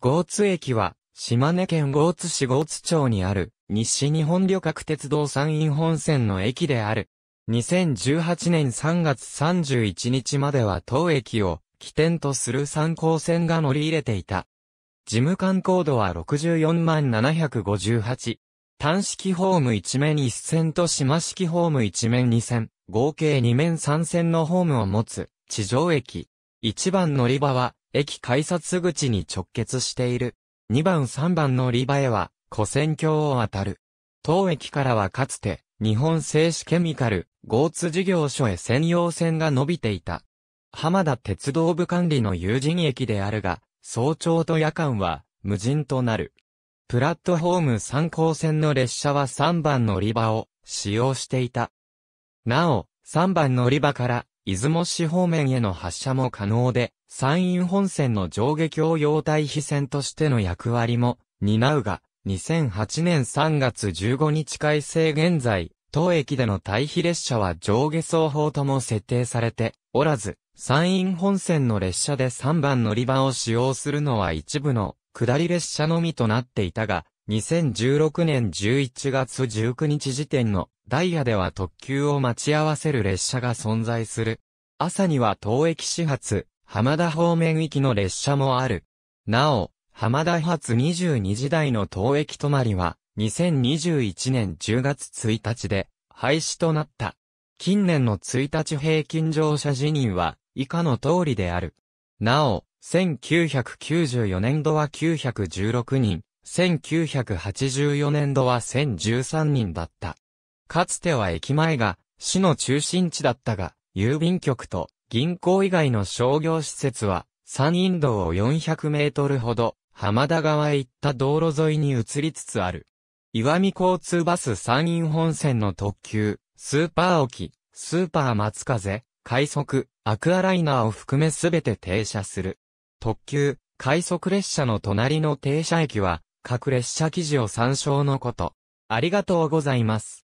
豪津駅は、島根県豪津市豪津町にある、西日本旅客鉄道山陰本線の駅である。2018年3月31日までは当駅を起点とする参考線が乗り入れていた。事務官高度は64万758。単式ホーム1面1線と島式ホーム1面2線、合計2面3線のホームを持つ、地上駅。一番乗り場は、駅改札口に直結している。2番3番のり場へは、古戦橋を渡る。当駅からはかつて、日本製紙ケミカル、ゴーツ事業所へ専用線が伸びていた。浜田鉄道部管理の友人駅であるが、早朝と夜間は、無人となる。プラットホーム参考線の列車は3番乗り場を使用していた。なお、3番乗り場から、出雲市方面への発車も可能で、山陰本線の上下橋用対比線としての役割も担うが、2008年3月15日改正現在、当駅での対比列車は上下双方とも設定されておらず、山陰本線の列車で3番乗り場を使用するのは一部の下り列車のみとなっていたが、2016年11月19日時点のダイヤでは特急を待ち合わせる列車が存在する。朝には当駅始発、浜田方面行きの列車もある。なお、浜田発22時台の当駅止まりは、2021年10月1日で、廃止となった。近年の1日平均乗車辞任は、以下の通りである。なお、1994年度は916人、1984年度は1013人だった。かつては駅前が市の中心地だったが、郵便局と銀行以外の商業施設は、山陰道を400メートルほど、浜田川へ行った道路沿いに移りつつある。岩見交通バス山陰本線の特急、スーパー沖、スーパー松風、快速、アクアライナーを含めすべて停車する。特急、快速列車の隣の停車駅は、各列車記事を参照のこと。ありがとうございます。